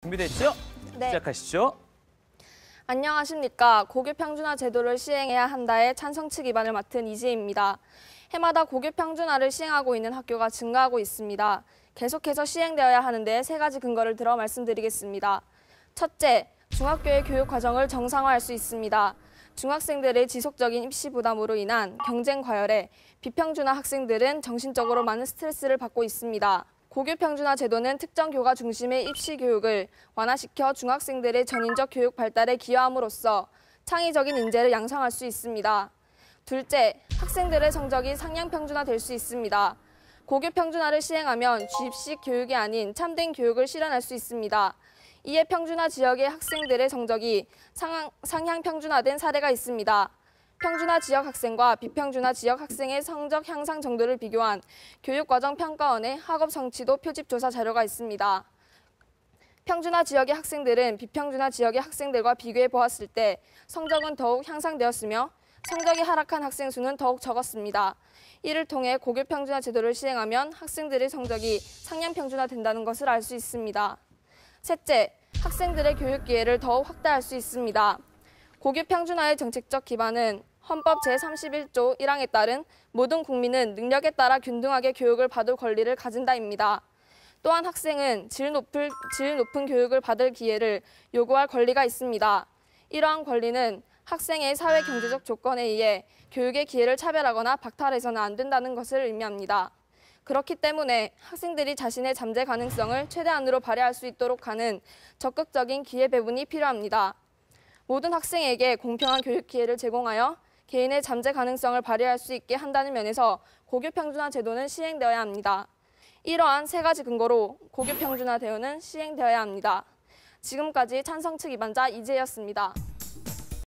준비됐죠? 네. 시작하시죠. 안녕하십니까. 고교평준화 제도를 시행해야 한다에 찬성 측 입안을 맡은 이지혜입니다. 해마다 고교평준화를 시행하고 있는 학교가 증가하고 있습니다. 계속해서 시행되어야 하는데 세 가지 근거를 들어 말씀드리겠습니다. 첫째, 중학교의 교육 과정을 정상화할 수 있습니다. 중학생들의 지속적인 입시 부담으로 인한 경쟁 과열에 비평준화 학생들은 정신적으로 많은 스트레스를 받고 있습니다. 고교 평준화 제도는 특정 교과 중심의 입시 교육을 완화시켜 중학생들의 전인적 교육 발달에 기여함으로써 창의적인 인재를 양성할 수 있습니다. 둘째, 학생들의 성적이 상향 평준화될 수 있습니다. 고교 평준화를 시행하면 주입식 교육이 아닌 참된 교육을 실현할 수 있습니다. 이에 평준화 지역의 학생들의 성적이 상향 평준화된 사례가 있습니다. 평준화 지역 학생과 비평준화 지역 학생의 성적 향상 정도를 비교한 교육과정 평가원의 학업 성취도 표집 조사 자료가 있습니다. 평준화 지역의 학생들은 비평준화 지역의 학생들과 비교해 보았을 때 성적은 더욱 향상되었으며 성적이 하락한 학생 수는 더욱 적었습니다. 이를 통해 고교 평준화 제도를 시행하면 학생들의 성적이 상향 평준화 된다는 것을 알 수 있습니다. 셋째, 학생들의 교육 기회를 더욱 확대할 수 있습니다. 고교 평준화의 정책적 기반은 헌법 제31조 1항에 따른 모든 국민은 능력에 따라 균등하게 교육을 받을 권리를 가진다입니다. 또한 학생은 질 높을, 질 높은 교육을 받을 기회를 요구할 권리가 있습니다. 이러한 권리는 학생의 사회 경제적 조건에 의해 교육의 기회를 차별하거나 박탈해서는 안 된다는 것을 의미합니다. 그렇기 때문에 학생들이 자신의 잠재 가능성을 최대한으로 발휘할 수 있도록 하는 적극적인 기회 배분이 필요합니다. 모든 학생에게 공평한 교육 기회를 제공하여 개인의 잠재 가능성을 발휘할 수 있게 한다는 면에서 고교 평준화 제도는 시행되어야 합니다. 이러한 세 가지 근거로 고교 평준화 대우는 시행되어야 합니다. 지금까지 찬성 측 입안자 이지였습니다